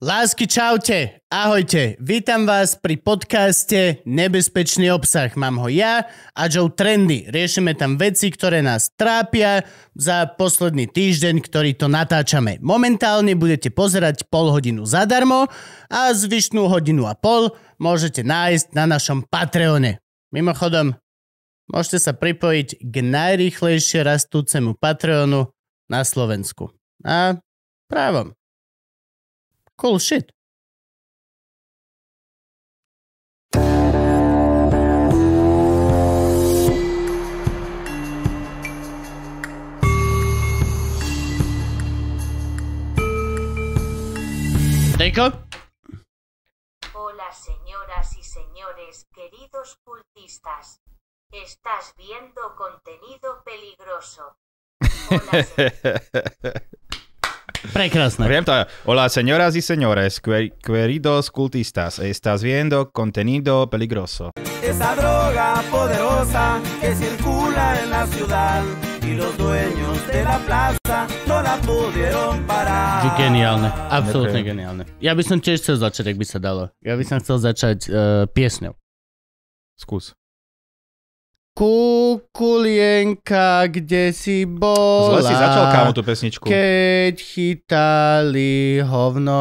Lásky čaute, ahojte, vítam vás pri podcaste Nebezpečný obsah. Mám ho ja a Joe Trendy. Riešime tam veci, ktoré nás trápia za posledný týždeň, ktorý to natáčame. Momentálne budete pozerať pol hodinu zadarmo a zvyšnú hodinu a pol môžete nájsť na našom Patreone. Mimochodom, môžete sa pripojiť k najrýchlejšie rastúcemu Patreonu na Slovensku. A právom. Cool Hola señoras y señores, queridos cultistas. Estás viendo contenido peligroso. Prekrásne. Viem to. Hola, señoras y señores, queridos cultistas, estás viendo contenido peligroso. Esa droga poderosa que circula en la ciudad y los dueños de la plaza no la pudieron parar. Geniálne, absolútne okay. geniálne. Ja by som tiež chcel začať, ak by sa dalo. Ja by som chcel začať uh, piesňou. Skús. Kukulienka, kde si bola? Zle si začal, kámo, tú pesničku. Keď chytali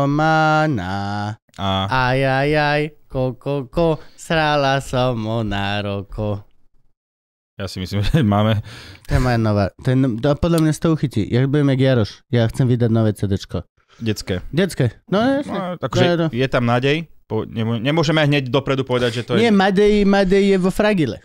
mana. A. Aj, aj, aj, ko, ko, ko, srala som o na Ja si myslím, že máme... To je nová. je, no- to podľa mňa z toho chytí. Ja budem jak Jaroš. Ja chcem vydať nové CDčko. Detské. Detské. No, No, akože no, no, je tam nádej. Po, nemôžeme hneď dopredu povedať, že to je... Nie, Madej, Madej je vo Fragile.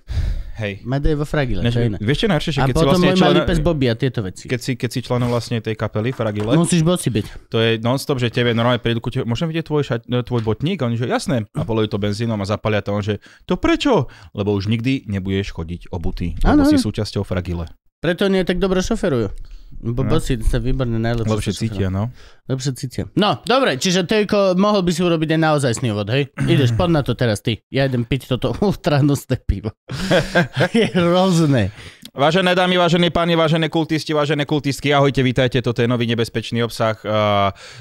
Hej. Medej vo Fragile, ne, to iné. Vieš čo najhoršie, že keď a si potom vlastne môj člen, pes Bobby a tieto veci. Keď si, keď si členom vlastne tej kapely Fragile. Musíš bosi byť. To je non-stop, že tebe normálne prídu ku tebe, môžem vidieť tvoj, šat, e, tvoj botník? A oni že jasné. A polujú to benzínom a zapalia to. On že to prečo? Lebo už nikdy nebudeš chodiť obutý. Lebo ano, si súčasťou Fragile. Preto nie tak dobre šoferujú. Bo no. sa výborne najlepšie. Lepšie cítia, no. Lepšie cítia. No, dobre, čiže Tejko, mohol by si urobiť aj naozaj úvod, hej? Ideš, pod na to teraz ty. Ja idem piť toto ultranosné pivo. je rôzne. Vážené dámy, vážení páni, vážené kultisti, vážené kultistky, ahojte, vítajte, toto je nový nebezpečný obsah.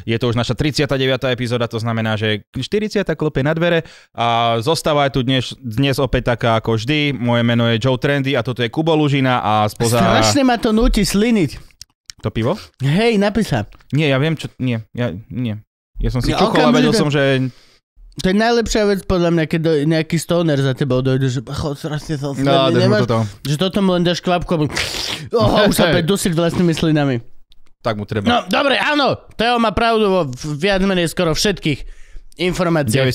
Je to už naša 39. epizóda, to znamená, že 40. klope na dvere a zostáva tu dnes, dnes opäť taká ako vždy. Moje meno je Joe Trendy a toto je Kubo Lužina a spoza... Strašne ma to nutí sliniť. To pivo? Hej, napri sa. Nie, ja viem, čo... Nie, ja... Nie. Ja som si ja, čukol a vedel som, že... To je najlepšia vec podľa mňa, keď do, nejaký stoner za tebou dojde, že chod, strašne sa no, nemáš, toto. že toto mu len dáš kvapku a Oho, už sa opäť dusiť vlastnými slinami. Tak mu treba. No, dobre, áno, Teo má pravdu vo viac menej skoro všetkých informáciách,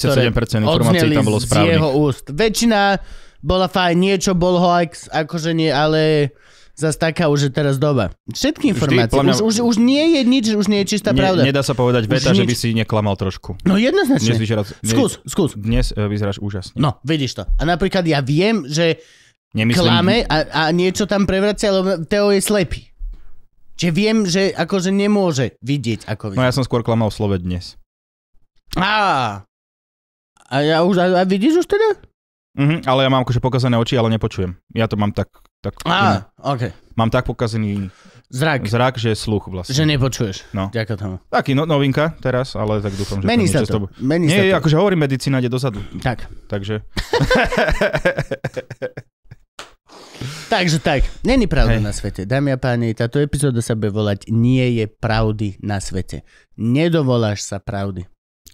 97% ktoré informácií tam bolo správnych. z jeho úst. Väčšina bola fajn, niečo bol hoax, akože nie, ale Zas taká už je teraz doba. Všetky informácie. Vždy, mňa... už, už, už, nie je nič, už nie je čistá nie, pravda. Nedá sa povedať veta, že by si neklamal trošku. No jednoznačne. Dnes vyzeráš, skús, skús. Dnes e, vyzeráš úžasne. No, vidíš to. A napríklad ja viem, že Nemyslím... klame a, a niečo tam prevracia, lebo Teo je slepý. Čiže viem, že akože nemôže vidieť, ako vidieť. No ja som skôr klamal slove dnes. Á, a ja už, a, a vidíš už teda? Mm-hmm, ale ja mám akože pokazané oči, ale nepočujem. Ja to mám tak... tak Á, okay. Mám tak pokazený zrak. zrak, že sluch vlastne. Že nepočuješ. No. Ďakujem tomu. Taký no, novinka teraz, ale tak dúfam, že Mení sa to. Mení Nie, sa to. akože hovorím, medicína ide dozadu. Tak. Takže. Takže tak, není pravda Hej. na svete. Dámy a páni, táto epizóda sa bude volať Nie je pravdy na svete. Nedovoláš sa pravdy.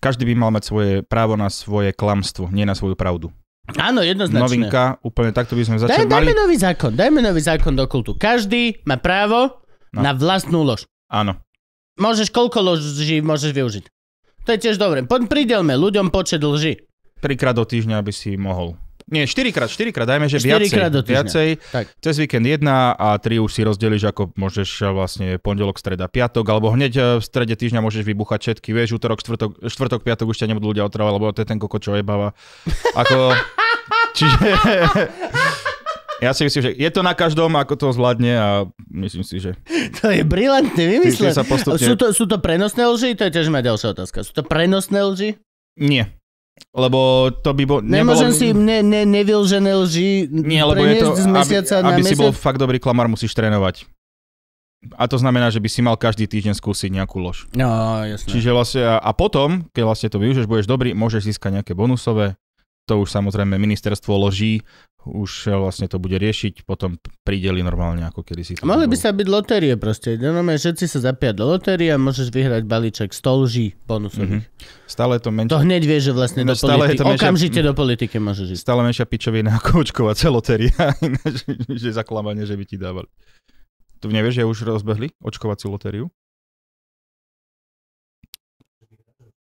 Každý by mal mať svoje právo na svoje klamstvo, nie na svoju pravdu. Áno, jednoznačne. Novinka, úplne takto by sme začali. Daj, dajme nový zákon, dajme nový zákon do kultu. Každý má právo no. na vlastnú lož. Áno. Môžeš koľko loží môžeš využiť. To je tiež dobre. Pridelme ľuďom počet lží. Trikrát do týždňa by si mohol. Nie, 4 x 4 x dajme, že 4x viacej. Krát do týždňa. viacej. Tak. Cez víkend 1 a 3 už si rozdeliš, ako môžeš vlastne pondelok, streda, piatok, alebo hneď e, v strede týždňa môžeš vybuchať všetky, vieš, útorok, štvrtok, štvrtok piatok už ťa nebudú ľudia otravovať, lebo to je ten koko, čo je bava. Ako... Čiže... Ja si myslím, že je to na každom, ako to zvládne a myslím si, že... To je brilantne vymyslené. Postupne... Sú, to, sú to prenosné lži? To je tiež moja ďalšia otázka. Sú to prenosné lži? Nie. Lebo to by bol... Nemôžem nebolo... si ne, ne, nevylžené lži Nie, lebo je to, z mesiaca aby, na aby mesiac. si bol fakt dobrý klamár, musíš trénovať. A to znamená, že by si mal každý týždeň skúsiť nejakú lož. No, jasné. Čiže vlastne, a potom, keď vlastne to využiješ, budeš dobrý, môžeš získať nejaké bonusové, to už samozrejme ministerstvo loží už eh, vlastne to bude riešiť, potom prídeli normálne ako kedysi. Mali by sa byť lotérie proste. No, všetci sa zapia do lotérie a môžeš vyhrať balíček 100 lží bonusových. Mm-hmm. Stále to menšie... To hneď vieš, že vlastne no, do politiky, menšia... okamžite do politiky môžeš ísť. Stále menšia pičovina ako očkovacia lotéria, že je zaklamanie, že by ti dávali. Tu nevieš, že už rozbehli očkovaciu lotériu?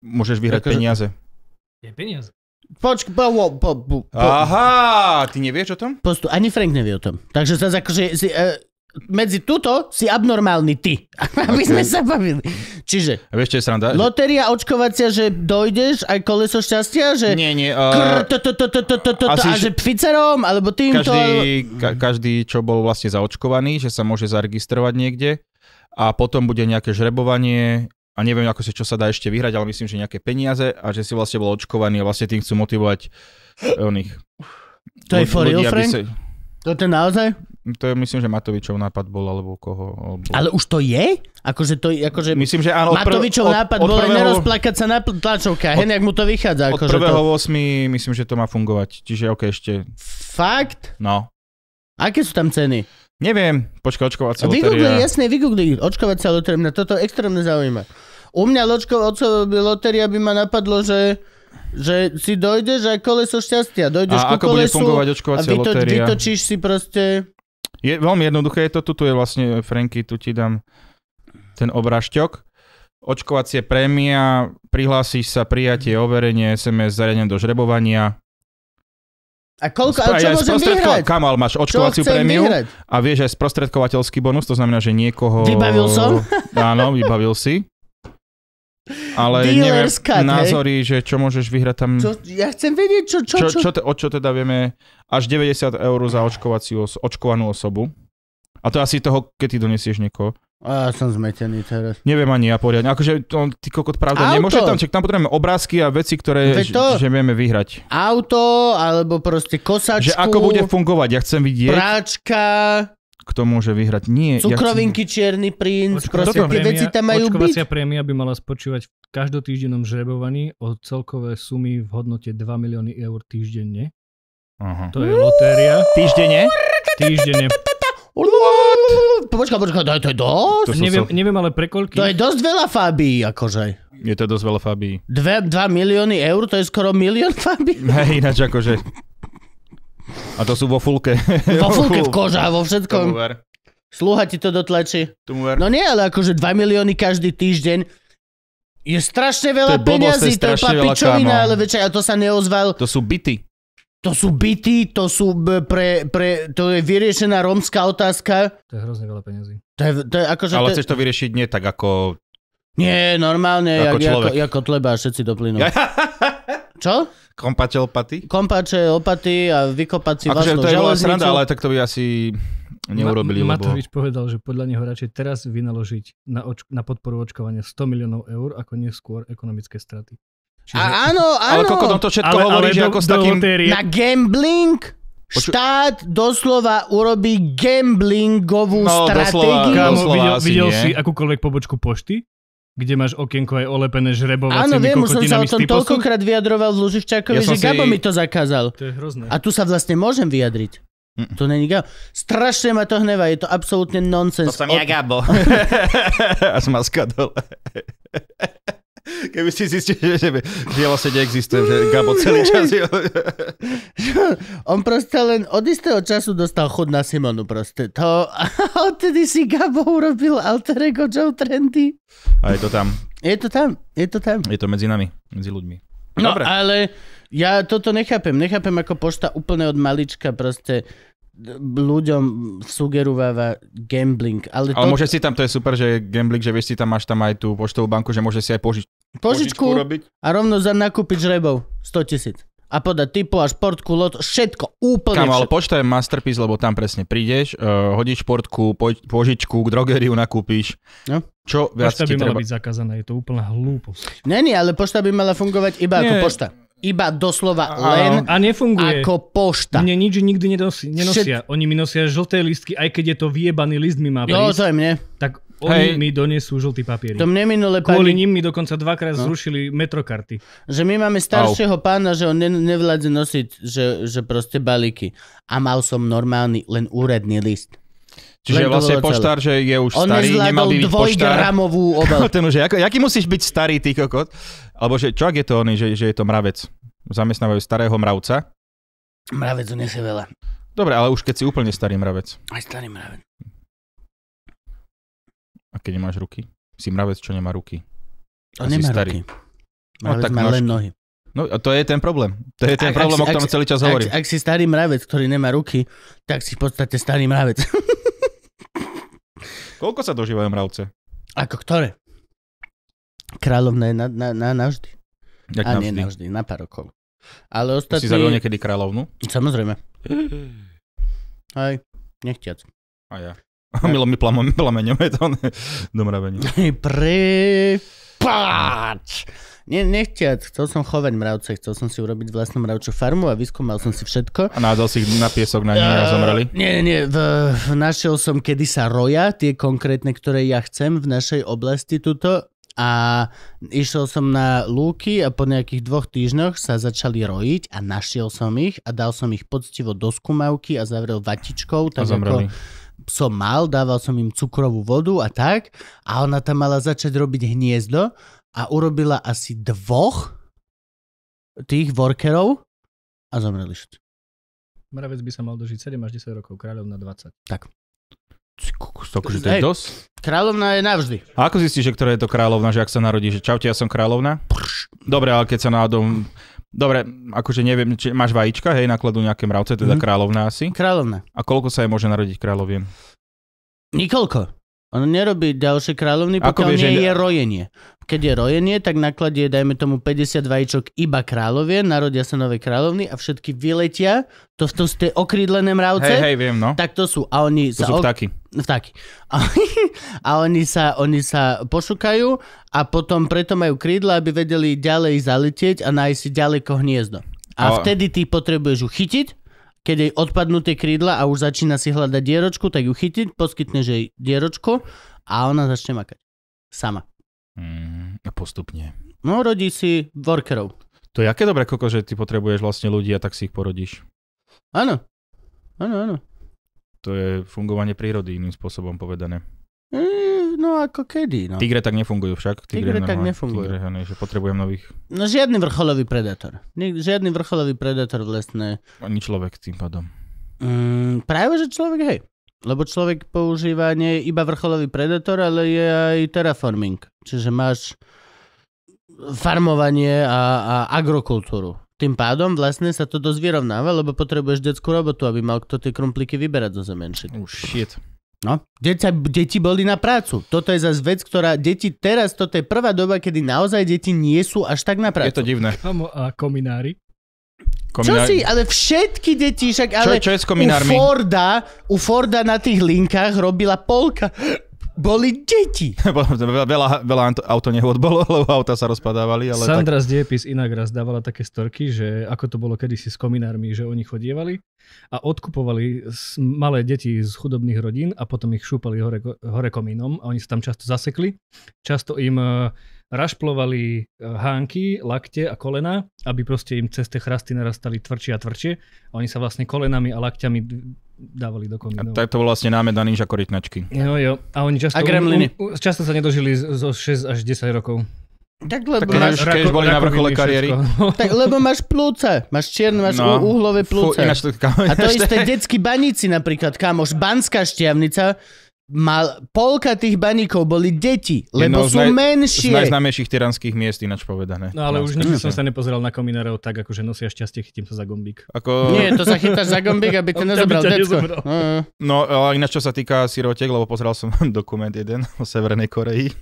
Môžeš vyhrať akože... peniaze. Je peniaze. Počk, po, po, po, po. Aha, ty nevieš o tom? Postu, ani Frank nevie o tom. Takže sa akože si, uh, medzi tuto si abnormálny ty. Aby okay. sme sa bavili. Čiže. A vieš, čo je sranda? Lotéria očkovacia, že dojdeš aj koleso šťastia, že... Nie, nie. Uh, krr, to, to, to, to, to, to, to, a že pficerom, alebo týmto. Každý, ka- každý, čo bol vlastne zaočkovaný, že sa môže zaregistrovať niekde a potom bude nejaké žrebovanie a neviem, ako si, čo sa dá ešte vyhrať, ale myslím, že nejaké peniaze a že si vlastne bol očkovaný a vlastne tým chcú motivovať eh, oných. To je for real, Frank? Sa... To je naozaj? To je, myslím, že Matovičov nápad bol, alebo koho. Alebo... Ale už to je? Akože to, akože... Myslím, že áno. Matovičov od, nápad od, bol prvého... nerozplakať sa na tlačovka, hen, jak mu to vychádza. Od akože prvého to... 8, myslím, že to má fungovať. Čiže ok, ešte... Fakt? No. Aké sú tam ceny? Neviem, počkaj, očkovacia Vygoogli, lotéria. jasne, vygoogli očkovacia lotéria. Mňa toto extrémne zaujíma. U mňa ločkovacá lotéria by ma napadlo, že že si dojdeš aj koleso šťastia. Dojdeš a ako kolesu, bude fungovať očkovacia a vyto- lotéria? vytočíš si proste... Je veľmi jednoduché je to. Tu je vlastne, e, Franky, tu ti dám ten obrašťok. Očkovacie prémia, prihlásiš sa, prijatie, overenie, SMS, zariadenie do žrebovania, a koľko, ale čo môžem vyhrať? Kamal, máš očkovaciu prémiu vyhrať? a vieš aj sprostredkovateľský bonus, to znamená, že niekoho... Vybavil som? Áno, vybavil si. Ale neviem, cut, názory, hej? že čo môžeš vyhrať tam... Čo, ja chcem vedieť, čo... čo, čo, čo? čo te, o čo teda vieme? Až 90 eur za očkovaciu, očkovanú osobu. A to asi toho, keď ty donesieš niekoho. A ja som zmetený teraz. Neviem ani ja poriadne. Akože on, ty kokot pravda Auto. nemôže tam, čak tam potrebujeme obrázky a veci, ktoré že, to, že vieme vyhrať. Auto, alebo proste kosačku. Že ako bude fungovať, ja chcem vidieť. Práčka. Kto môže vyhrať? Nie. Cukrovinky, ja chcem... čierny princ, Očko, proste tie veci tam majú byť. prémia by mala spočívať v každotýždennom žrebovaní o celkové sumy v hodnote 2 milióny eur týždenne. Aha. To je lotéria. Týždenne? Týždenne. Počkaj, počkaj, to je dosť? To neviem, sa... neviem, ale pre koľkých? To je dosť veľa fabí. akože. Je to dosť veľa fabí. 2 milióny eur, to je skoro milión fabí. Hej, ináč akože. A to sú vo fulke. Vo fulke, v koža, vo všetkom. Sluha ti to dotlačí. No nie, ale akože 2 milióny každý týždeň. Je strašne veľa to je peňazí, to je papičovina, ale večer, a to sa neozval. To sú byty. To sú byty, to sú pre, pre, to je vyriešená rómska otázka. To je hrozne veľa peniazy. To je, to je akože... Ale to... chceš to vyriešiť nie tak ako... Nie, normálne, ako jak, človek. ako, ako tleba všetci do plynu. Čo? Kompače opaty? Kompače opaty a vykopať si akože vlastnú to je bola sranda, ale tak to by asi neurobili. Ma- Matovič lebo... povedal, že podľa neho radšej teraz vynaložiť na, oč- na podporu očkovania 100 miliónov eur, ako neskôr ekonomické straty. Čiže... A áno, áno. Ale koľko to všetko ale, hovorí, ale že do, ako do s takým... Hotérie. Na gambling Poču... Štát doslova urobí gamblingovú no, stratégiu. Doslova, doslova videl, asi videl nie. si akúkoľvek pobočku pošty? kde máš okienko aj olepené žrebovacími Áno, viem, už som sa o tom toľkokrát vyjadroval v Luživčákovi, ja že si... Gabo mi to zakázal. To je hrozné. A tu sa vlastne môžem vyjadriť. Mm. To není Gabo. Strašne ma to hneva, je to absolútne nonsens. To som Od... ja Gabo. A ma skadol. Keby si zistil, že, že, že vlastne neexistuje, že Gabo celý čas je... On proste len od istého času dostal chod na Simonu proste. To, a odtedy si Gabo urobil alter ego Joe Trendy. A je to tam. Je to tam, je to tam. Je to medzi nami, medzi ľuďmi. No, Dobre. ale ja toto nechápem. Nechápem, ako pošta úplne od malička proste ľuďom sugerová gambling. Ale, ale to... môže si tam, to je super, že je gambling, že vieš si tam máš tam aj tú poštovú banku, že môže si aj požiť... požičku robiť. a rovno za nakúpiť žrebov 100 tisíc. A podať typu a športku, lot, všetko, úplne Kam, ale pošta je masterpiece, lebo tam presne prídeš, uh, hodíš športku, poj- požičku, k drogeriu nakúpiš. No. Čo viac pošta by mala treba... byť zakázaná, je to úplná hlúposť. Není, ale pošta by mala fungovať iba Nie. ako pošta iba doslova a, len a nefunguje. ako pošta. Mne nič nikdy nedosi, nenosia. Všet... Oni mi nosia žlté listky, aj keď je to vyjebaný list mi má prísť. Jo, to je mne. Tak oni Hej. mi donesú žltý papier. To mne minule Kvôli nim mi dokonca dvakrát no. zrušili metrokarty. Že my máme staršieho Au. pána, že on ne, nevládze nosiť, že, že proste balíky. A mal som normálny, len úradný list. Čiže Len vlastne poštár, že je už on starý, nemal by byť poštár. On dvojgramovú obal. ten už je, ako, jaký musíš byť starý, ty kokot, alebo že čo ak je to oný, že, že je to mravec? Zamestnávajú starého mravca? Mravec uniesie veľa. Dobre, ale už keď si úplne starý mravec. Aj starý mravec. A keď nemáš ruky? Si mravec, čo nemá ruky. On a nemá starý. ruky. No mravec no, tak má nožky. len nohy. No to je ten problém. To je ten ak, problém, ak, o ktorom celý čas hovorí. hovorím. Ak, ak si starý mravec, ktorý nemá ruky, tak si v podstate starý mravec. Koľko sa dožívajú mravce? Ako ktoré? Kráľovna je na, na, na, navždy. Jak A navždy? nie navždy, na pár rokov. Ale ostatní... Si zabil niekedy kráľovnu, Samozrejme. Aj, nechťac. A ja. A milo mi plameňom je to domravenie. Prepáč! Nie, nechťať, chcel som chovať mravce, chcel som si urobiť vlastnú mravčú farmu a vyskúmal som si všetko. A nádal si ich na piesok na ňu uh, a zomreli? Eh, nie, nie, v, našiel som kedy sa roja, tie konkrétne, ktoré ja chcem v našej oblasti tuto a išiel som na lúky a po nejakých dvoch týždňoch sa začali rojiť a našiel som ich a dal som ich poctivo do skumavky a zavrel vatičkou. Tak a Ako som mal, dával som im cukrovú vodu a tak a ona tam mala začať robiť hniezdo a urobila asi dvoch tých workerov a zomreli všetci. Mravec by sa mal dožiť 7 až 10 rokov, kráľov na 20. Tak. To, to je hey, dosť. Kráľovna je navždy. A ako zistíš, že ktorá je to kráľovna, že ak sa narodí, že čaute, ja som kráľovna? Prš. Dobre, ale keď sa náhodou... Dobre, akože neviem, či máš vajíčka, hej, nakladu nejaké mravce, teda mm. kráľovná asi. Kráľovna. A koľko sa jej môže narodiť kráľovien? Nikoľko. On nerobí ďalšie kráľovny, pokiaľ vieš, nie že... je rojenie. Keď je rojenie, tak nakladie, dajme tomu, 50 vajíčok iba kráľovie, narodia sa nové kráľovny a všetky vyletia, to, to sú tie okrídlené mravce. Hej, hej, viem, no. Tak to sú. A oni to sa sú vtáky vtáky. A, a oni, sa, oni sa pošukajú a potom preto majú krídla, aby vedeli ďalej zaletieť a nájsť si ďaleko hniezdo. A Ale... vtedy ty potrebuješ ju chytiť, keď jej odpadnú tie krídla a už začína si hľadať dieročku, tak ju chytiť, poskytneš jej dieročku a ona začne makať. Sama. Mm, no postupne. No, rodí si workerov. To je aké dobré koko, že ty potrebuješ vlastne ľudí a tak si ich porodíš. Áno. Áno, áno. To je fungovanie prírody iným spôsobom povedané. Eh, no ako kedy, no. Tigre tak nefungujú však. Tigre, tigre tak nefungujú. Tigre, ne, že potrebujem nových. No žiadny vrcholový predátor. Žiadny vrcholový predátor lesné. Ani človek tým pádom. Mm, práve, že človek, hej. Lebo človek používa nie iba vrcholový predátor, ale je aj terraforming. Čiže máš farmovanie a, a agrokultúru. Tým pádom vlastne sa to dosť vyrovnáva, lebo potrebuješ detskú robotu, aby mal kto tie krumpliky vyberať zo Už Oh, shit. No, Deca, deti boli na prácu. Toto je zase vec, ktorá... Deti teraz, toto je prvá doba, kedy naozaj deti nie sú až tak na prácu. Je to divné. A kominári? Kominári. Čo si, ale všetky deti, však ale čo, čo je s u Forda, u Forda na tých linkách robila polka boli deti. veľa, veľa auto nehod bolo, lebo auta sa rozpadávali. Ale Sandra tak... z Diepis inak raz dávala také storky, že ako to bolo kedysi s kominármi, že oni chodievali a odkupovali malé deti z chudobných rodín a potom ich šúpali hore, hore komínom a oni sa tam často zasekli. Často im e, rašplovali e, hánky, lakte a kolena, aby proste im cez tie chrasty narastali tvrdšie a tvrdšie. A oni sa vlastne kolenami a lakťami dávali do komínov. A tak to bol vlastne námed na ninja korytnačky. Jo, jo. A oni často, a gremliny. U, u, často sa nedožili zo 6 až 10 rokov. Tak lebo tak máš, keď boli na vrchole kariéry. Tak lebo máš plúce, máš čierne, máš no, uhlové plúce. Fú, ináč to, a to isté detskí baníci napríklad, kámoš, Banská šťavnica, mal, polka tých baníkov boli deti, lebo Jedno sú naj, menšie. Z najznámejších tyranských miest, ináč povedané. No ale no, už nikdy som sa nepozeral na kominárov tak, ako že nosia šťastie, chytím sa za gombík. Ako... Nie, to sa chytáš za gombík, aby ten nezobral no, no, ale ináč čo sa týka sirotek, lebo pozeral som dokument jeden o Severnej Koreji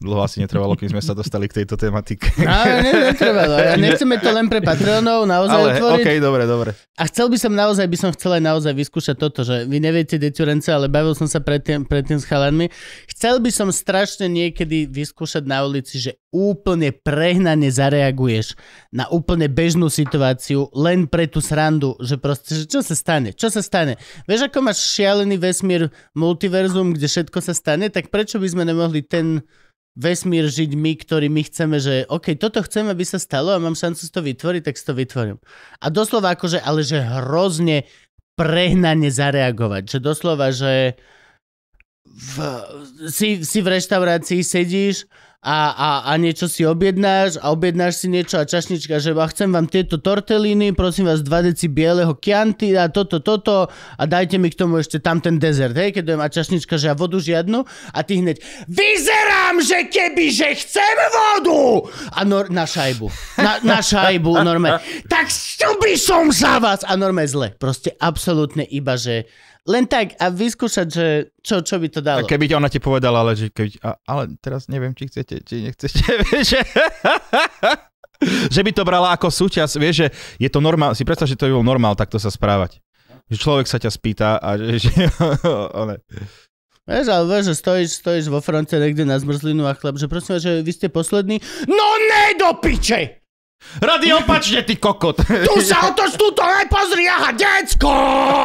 dlho asi netrvalo, kým sme sa dostali k tejto tematike. No, ale ne, netrvalo. Ja nechceme to len pre patronov naozaj ale, otvoriť. Okay, dobre, dobre. A chcel by som naozaj, by som chcel aj naozaj vyskúšať toto, že vy neviete deťurence, ale bavil som sa predtým, predtým s chalanmi. Chcel by som strašne niekedy vyskúšať na ulici, že úplne prehnane zareaguješ na úplne bežnú situáciu len pre tú srandu, že proste, že čo sa stane, čo sa stane. Vieš, ako máš šialený vesmír multiverzum, kde všetko sa stane, tak prečo by sme nemohli ten vesmír žiť my, ktorý my chceme, že OK, toto chcem, aby sa stalo a mám šancu si to vytvoriť, tak si to vytvorím. A doslova akože, ale že hrozne prehnane zareagovať. Že doslova, že v, si, si v reštaurácii sedíš, a, a, a niečo si objednáš a objednáš si niečo a čašnička, že a chcem vám tieto tortelíny, prosím vás 2 deci bieleho kianty a toto, toto a dajte mi k tomu ešte tam ten dezert, hej, keď dojem a čašnička, že ja vodu žiadnu a ty hneď vyzerám, že keby, že chcem vodu a nor- na šajbu, na, na šajbu norme. tak by som za vás a norme zle, proste absolútne iba, že len tak a vyskúšať, že čo, čo by to dalo. A keby ona ti povedala, ale, že keby, a, ale teraz neviem, či chcete či nechcete vieš, že... že by to brala ako súťaž, vieš, že je to normál, si predstav, že to by bol normál takto sa správať. Že človek sa ťa spýta a že... že ale... Vieš, ale vieš, že stojíš, stojíš vo fronte niekde na zmrzlinu a chlap, že prosím vás, že vy ste poslední. No ne do piče! Rady opačne, ty kokot. Tu sa otoč, tu to aj pozri, aha, decko!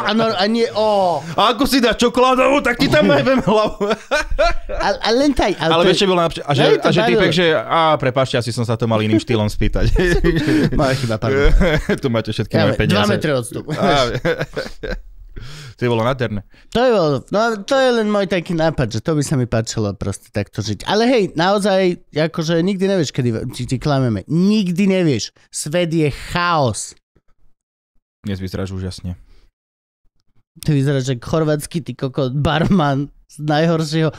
A, no, a nie, o. A ako si dáš čokoládovú, tak ti tam najvem hlavu. A, a len taj, ale, ale to... vieš, čo bolo napríklad? A že, ne, no a že týpek, že, a prepáčte, asi som sa to mal iným štýlom spýtať. chyba, napadlo. tu máte všetky moje peniaze. Dva metre odstup. To je bolo nádherné. To je, bolo, no, to je len môj taký nápad, že to by sa mi páčilo proste takto žiť. Ale hej, naozaj, akože nikdy nevieš, kedy ti, ti klameme. Nikdy nevieš. Svet je chaos. Dnes vyzeráš úžasne. Ty vyzeráš ako chorvátsky, ty koko, barman z najhoršieho.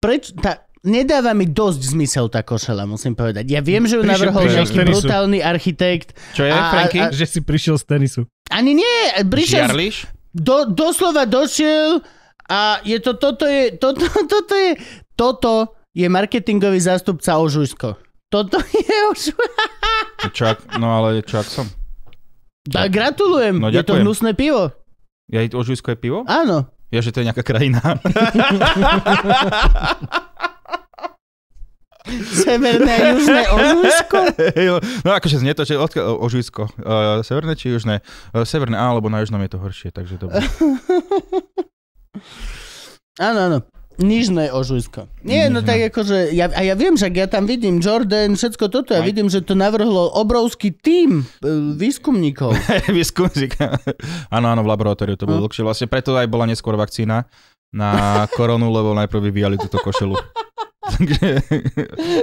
Preč, tá, nedáva mi dosť zmysel tá košela, musím povedať. Ja viem, že ju navrhol nejaký brutálny architekt. Čo je, a, Franky? A, že si prišiel z tenisu. Ani nie, prišiel... Žiarliš? do, doslova došiel a je to, toto je, toto, toto je, toto je marketingový zástupca Ožujsko. Toto je Ožujsko. Čak, no ale čak som. Da, gratulujem, no, je to hnusné pivo. Ja, Ožujsko je pivo? Áno. Ja, že to je nejaká krajina. Severné a južné Ožujsko? No akože znie to, že odkiaľ Ožujsko. Uh, eh, severné či južné? Uh, severné A, lebo na južnom je to horšie, takže to bude. Áno, áno. Nižné Ožujsko. Nie, no Nižné. no tak akože, ja, a ja viem, že ja tam vidím Jordan, všetko toto, ja Aj. vidím, že to navrhlo obrovský tím eh, výskumníkov. Výskumníkov. Áno, áno, v laboratóriu to bolo hm. dlhšie. Vlastne preto aj bola neskôr vakcína na koronu, lebo najprv vyvíjali túto košelu. Takže,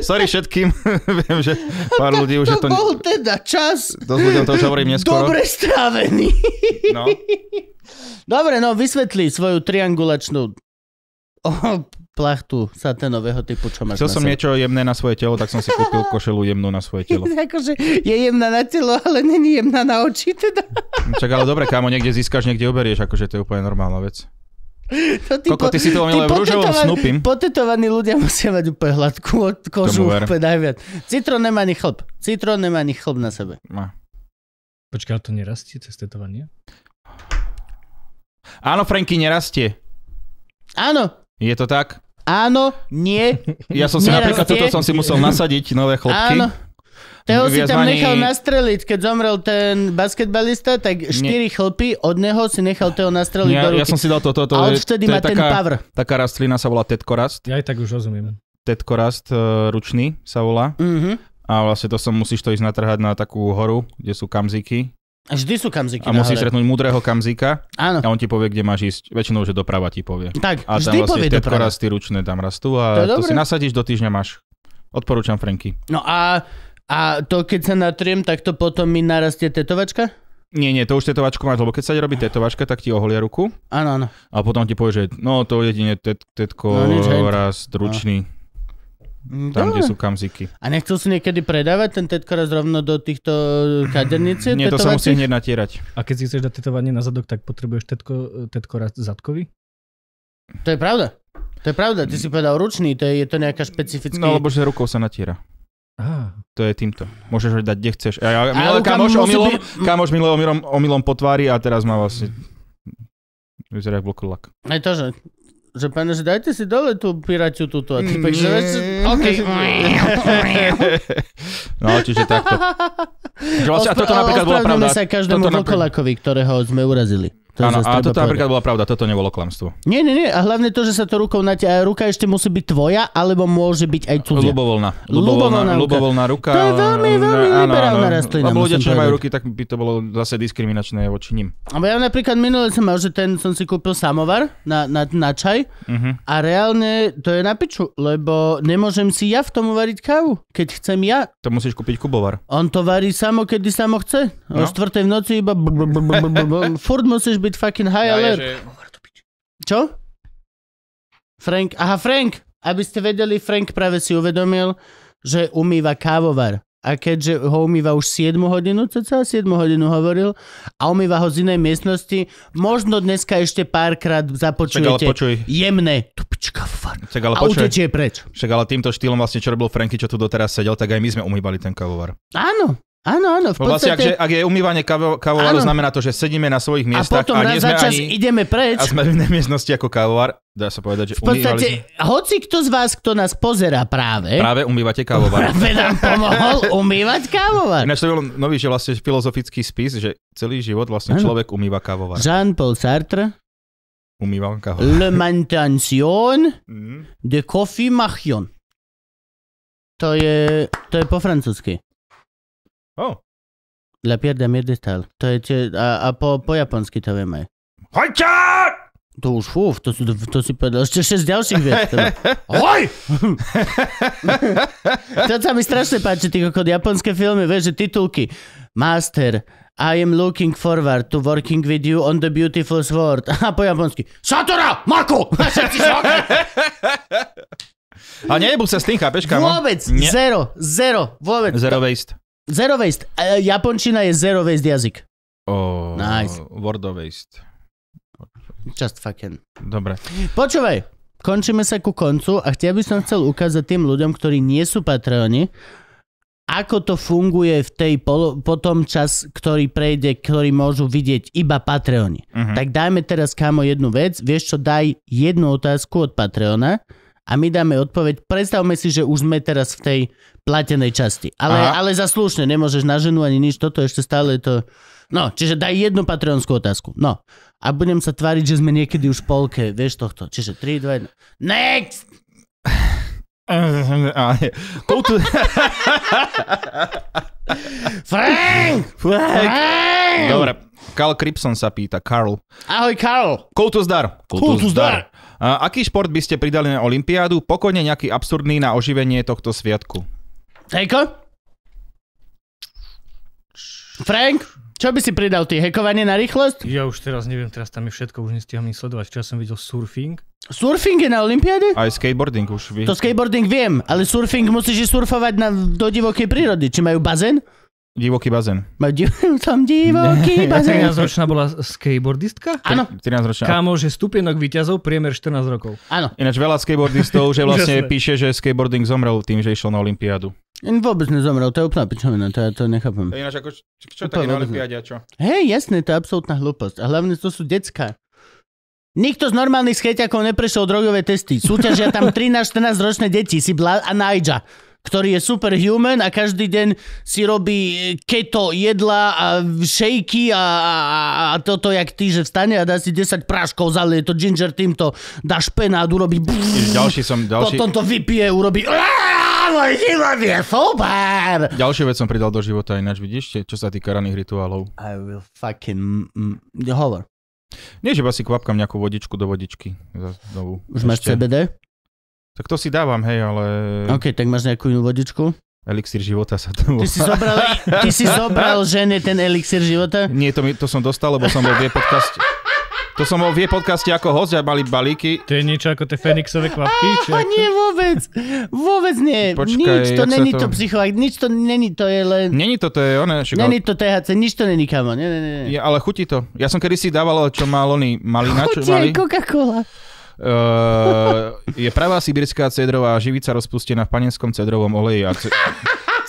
sorry všetkým, viem, že pár ľudí už to to... bol teda čas. Dosť ľuďom to už hovorím neskoro. Dobre strávený. No. Dobre, no vysvetli svoju triangulačnú plachtu saténového typu, čo máš Chcel som niečo jemné na svoje telo, tak som si kúpil košelu jemnú na svoje telo. akože je jemná na telo, ale není jemná na oči teda. Čak, ale dobre, kámo, niekde získaš, niekde uberieš, akože to je úplne normálna vec. To ty Koko, po, ty si to omilil v rúžovom snupim. Potetovaní ľudia musia mať úplne hladkú kožu, úplne najviac. Citrón nemá ani chlb. Citrón nemá ani chlb na sebe. Má. Počkaj, to nerastie cez tetovanie? Áno, Franky, nerastie. Áno. Je to tak? Áno, nie. Ja som si nerastie. napríklad, toto som si musel nasadiť, nové chlopky. Áno. Teo si tam nechal nastreliť, keď zomrel ten basketbalista, tak štyri Nie. chlpy od neho si nechal Teo nastreliť Nie, do ruky. Ja som si dal toto. To, to, a to má ten taká, power. Taká rastlina sa volá tetkorast. Ja aj tak už rozumiem. Tetkorast uh, ručný sa volá. Uh-huh. A vlastne to som, musíš to ísť natrhať na takú horu, kde sú kamziky. A vždy sú kamziky. A musíš stretnúť múdreho kamzika. Áno. A on ti povie, kde máš ísť. Väčšinou, že doprava ti povie. Tak, a vždy vlastne povie doprava. rasty ručné tam rastú a to, to si nasadíš, do týždňa máš. Odporúčam Franky. No a a to keď sa natriem, tak to potom mi narastie tetovačka? Nie, nie, to už tetovačku máš, lebo keď sa robí tetovačka, tak ti oholia ruku. Áno, áno. A potom ti povie, že no to jedine tet, tetko no, nič, raz ručný. No. Tam, Dobre. kde sú kamziky. A nechcel si niekedy predávať ten raz rovno do týchto kaderníc? Nie, to sa musí hneď natierať. A keď si chceš dať tetovanie na zadok, tak potrebuješ tetko, raz zadkový? To je pravda. To je pravda, ty si povedal ručný, to je, je to nejaká špecifická... No, lebo že rukou sa natiera. Aha. To je týmto. Môžeš ho dať, kde chceš. A, ja, milé, kamoš, omylom, kamoš milé omylom, omylom po tvári a teraz má vlastne... Vyzerá jak blokulak. Aj to, že že pane, že dajte si dole tú piraťu túto. A ty mm. že veď, OK. No, čiže takto. Že vlastne, a toto napríklad bolo pravda. sa každému toto ktorého sme urazili. To ano, a toto povedať. napríklad bola pravda, toto nebolo klamstvo. Nie, nie, nie, a hlavne to, že sa to rukou natia, ruka ešte musí byť tvoja, alebo môže byť aj cudzia. Ľubovoľná. Ľubovoľná, ľubovoľná ruka. To je veľmi, veľmi ano, liberálna ano, rastlina. Lebo ľudia, čo majú ruky, tak by to bolo zase diskriminačné voči nim. Lebo ja napríklad minule som mal, že ten som si kúpil samovar na, na, na čaj uh-huh. a reálne to je na piču, lebo nemôžem si ja v tom variť kávu, keď chcem ja. To musíš kúpiť kubovar. On to varí samo, kedy samo chce. O 4. v noci iba furt musíš byť fucking high ja, alert. Je, že... Čo? Frank, aha Frank, aby ste vedeli, Frank práve si uvedomil, že umýva kávovar. A keďže ho umýva už 7 hodinu, celá 7 hodinu hovoril, a umýva ho z inej miestnosti, možno dneska ešte párkrát započujete počuj. jemné tupička Čak, ale a počuj. utečie preč. Však ale týmto štýlom vlastne, čo robil Franky, čo tu doteraz sedel, tak aj my sme umývali ten kávovar. Áno, Áno, áno. V podstate... Vlastne, ak, že, ak je umývanie kávovaru, znamená to, že sedíme na svojich miestach a, potom a nie sme čas ani, ideme preč. A sme v inej miestnosti ako kávovar. Dá sa povedať, že V podstate, umývali... hoci kto z vás, kto nás pozerá práve... Práve umývate kávovar. Práve nám pomohol umývať kávovar. Ináč to bol nový, že vlastne filozofický spis, že celý život vlastne ano. človek umýva kávovar. Jean-Paul Sartre. Umýval kávovar. Le mantention mhm. de coffee machion. To je, to je po francúzsky. O. Lapiarda Mierdystal. To je tie, a, a po, po japonsky to vieme. Hojťa! To už fúf, to, to, to si povedal ešte 6 ďalších viet. Hoj! to sa mi strašne páči, ty kokot, japonské filmy, vieš, že titulky. Master, I am looking forward to working with you on the beautiful sword. A po japonsky. Satora, Marko! A nejebu sa s tým, chápeš, kamo? Vôbec, Nie. zero, zero, vôbec. Zero waste. Zero waste. E, japončina je zero waste jazyk. Oh, nice. Word waste. Just fucking. Dobre. Počúvaj, končíme sa ku koncu a chcel by som chcel ukázať tým ľuďom, ktorí nie sú Patreoni, ako to funguje v tej polo, potom čas, ktorý prejde, ktorý môžu vidieť iba Patreoni. Uh-huh. Tak dajme teraz, kámo, jednu vec. Vieš čo, daj jednu otázku od Patreona a my dáme odpoveď. Predstavme si, že už sme teraz v tej platenej časti. Ale, ale za slušne, nemôžeš na ženu ani nič, toto ešte stále to... No, čiže daj jednu patronskú otázku. No. A budem sa tváriť, že sme niekedy už v polke, vieš tohto. Čiže 3, 2, 1... Next! Touto... Frank! Frank! Frank! Dobre. Karl Kripson sa pýta, Karl. Ahoj, Karl. Koutu zdar. Koutu zdar. Aký šport by ste pridali na Olympiádu? Pokojne nejaký absurdný na oživenie tohto sviatku. Hejko? Frank? Čo by si pridal ty? Hekovanie na rýchlosť? Ja už teraz neviem, teraz tam je všetko, už nestiham sledovať. Včera som videl surfing. Surfing je na Olympiade? Aj skateboarding už vie. To skateboarding viem, ale surfing musíš surfovať na, do divokej prírody. Či majú bazén? Divoký bazén. Majú div- som divoký bazén. 13-ročná bola skateboardistka? Áno. 13-ročná. Kámo, že stupienok výťazov, priemer 14 rokov. Áno. Ináč veľa skateboardistov, že vlastne píše, že skateboarding zomrel tým, že išiel na Olympiádu. Vôbec nezomrel, to je úplná pičovina, to ja to nechápem. To ináč ako, čo, čo také a čo? Hej, jasné, to je absolútna hlúposť. A hlavne to sú decka. Nikto z normálnych scheťakov neprešiel drogové testy. Súťažia tam 13-14 ročné deti, si Bla a Nigel, ktorý je superhuman a každý deň si robí e, keto jedla a šejky a, a, a toto, jak ty, že vstane a dá si 10 práškov, zalie to ginger týmto, dá špenát, urobí... Ďalší som, ďalší... Potom to vypije, urobí... Aaaa! môj život je super! Ďalšie vec som pridal do života ináč, vidíš, čo sa týka raných rituálov. I will fucking... M- m- Nie, že si kvapkam nejakú vodičku do vodičky. Znovu. Už Ešte. máš CBD? Tak to si dávam, hej, ale... OK, tak máš nejakú inú vodičku? Elixír života sa to... Ty si zobral, ty si zobral žene ten elixír života? Nie, to, mi, to som dostal, lebo som bol v jej podcaste. To som bol v jej podcaste ako host a mali balíky. To je niečo ako tie Fenixové kvapky? Á, nie vôbec. Vôbec nie. Počkaj, nič to není to, to nič to není, to je len... Není to, to je ono. Šikol... Není to THC, nič to není, kamo. Nie, nie, nie. Ja, ale chutí to. Ja som kedysi dával, čo mal oni, malý čo mali. Coca-Cola. Uh, je pravá sibírská cedrová živica rozpustená v panenskom cedrovom oleji. A ce...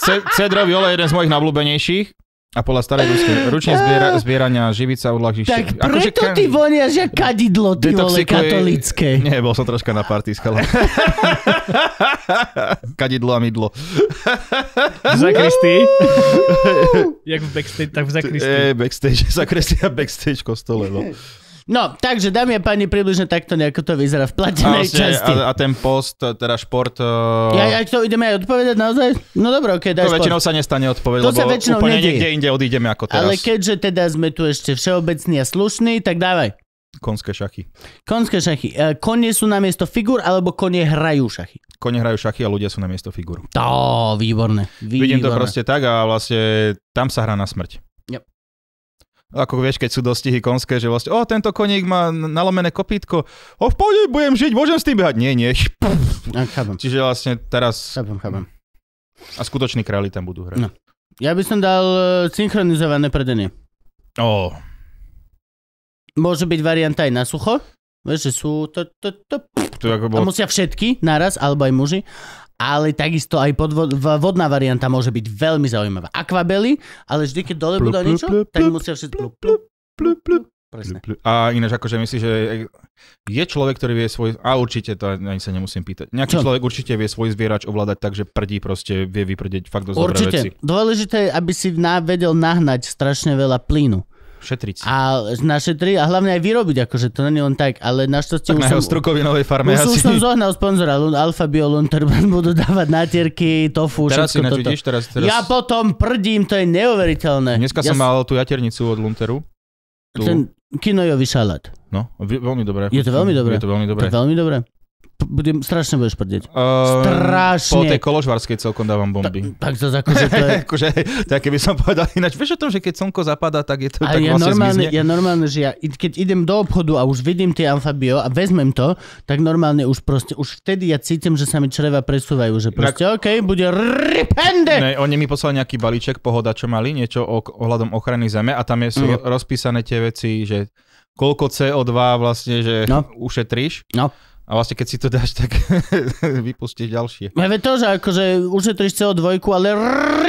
Ce- cedrový olej je jeden z mojich nablúbenejších. A podľa starej ruskej, ručne zbiera, zbierania živica ľahších Tak akože preto akože, ka... ty voniaš jak kadidlo, ty vole, katolické. Nie, bol som troška na party skala. Kadidlo a mydlo. v zakristi? jak v backstage, tak v zakristi. E, backstage, zakristi a backstage kostole, no. No, takže dámy a páni, približne takto nejako to vyzerá v platenej a vlastne, časti. A, a ten post, teda šport... Uh... Ja, ja to ideme aj odpovedať naozaj? No dobré, keď okay, daj To väčšinou sa nestane odpovedať, lebo sa väčšinou úplne nedie. niekde inde odídeme ako teraz. Ale keďže teda sme tu ešte všeobecní a slušní, tak dávaj. Konské šachy. Konské šachy. E, konie sú na miesto figur, alebo konie hrajú šachy? Konie hrajú šachy a ľudia sú na miesto figur. To, výborné. výborné. Vidím to proste tak a vlastne tam sa hrá na smrť. Ako vieš, keď sú dostihy konské, že vlastne, o, tento koník má nalomené kopítko, o, v pohode, budem žiť, môžem s tým behať. Nie, nie. Ja, chápem. Čiže vlastne teraz... Chápem, chápem. A skutoční králi tam budú hrať. No. Ja by som dal e, synchronizované predenie. Ó. Oh. Môže byť varianta aj na sucho. Vieš, že sú to, to, to, to ako bol... A musia všetky naraz, alebo aj muži ale takisto aj podvod, vodná varianta môže byť veľmi zaujímavá. Akvabely, ale vždy, keď dole bude niečo, plup, tak musia všetko... Plup, plup, plup, plup. Presne. A ináč akože myslím, že je človek, ktorý vie svoj... A určite, to ani sa nemusím pýtať. Nejaký Čo? človek určite vie svoj zvierač ovládať tak, že prdí proste, vie vyprdeť fakt dosť Určite. Veci. Dôležité je, aby si vedel nahnať strašne veľa plynu šetriť. A našetriť a hlavne aj vyrobiť, akože to nie len tak, ale našťastie tak už na jeho strukovinovej farme už som zohnal sponzora, Alfa Bio Lunterban budú dávať natierky, tofu, teraz všetko toto. Vidíš, teraz, teraz... Ja potom prdím, to je neuveriteľné. Dneska ja som mal tú jaternicu od Lunteru. Tú... Ten kinojový šalát. No, veľmi dobré. Je to veľmi dobré. Je to veľmi dobré. To veľmi dobré budem, strašne budeš prdeť. Uh, ehm, strašne. Po tej koložvarskej celkom dávam bomby. Ta, tak to akože to je... akože, tak keby som povedal ináč, vieš o tom, že keď slnko zapadá, tak je to a tak ja vlastne normálne, zmizne. ja normálne, že ja, keď idem do obchodu a už vidím tie alfabio a vezmem to, tak normálne už proste, už vtedy ja cítim, že sa mi čreva presúvajú, že proste tak... OK, bude ripende. Ne, oni mi poslali nejaký balíček, pohoda, čo mali, niečo o, ohľadom ochrany zeme a tam je, sú mm. rozpísané tie veci, že koľko CO2 vlastne, že no. ušetríš. No. A vlastne keď si to dáš, tak vypustíš ďalšie. Ja ve to, že akože ušetriš CO2, ale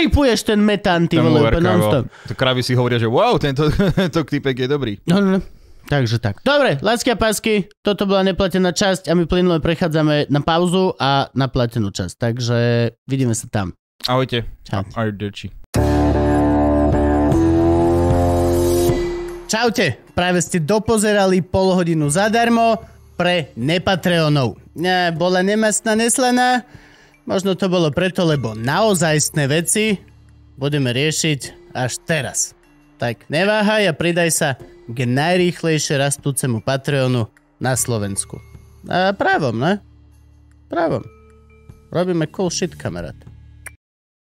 ripuješ ten metán, ty vole, stop To kravy si hovoria, že wow, tento to typek je dobrý. No, no, no. Takže tak. Dobre, lásky a pásky, toto bola neplatená časť a my plynule prechádzame na pauzu a na platenú časť. Takže vidíme sa tam. Ahojte. Čau. Čaute, práve ste dopozerali pol hodinu zadarmo pre nepatreonov. Ne, bola nemastná neslaná? Možno to bolo preto, lebo naozajstné veci budeme riešiť až teraz. Tak neváhaj a pridaj sa k najrýchlejšie rastúcemu Patreonu na Slovensku. A právom, ne? Právom. Robíme cool shit, kamarát.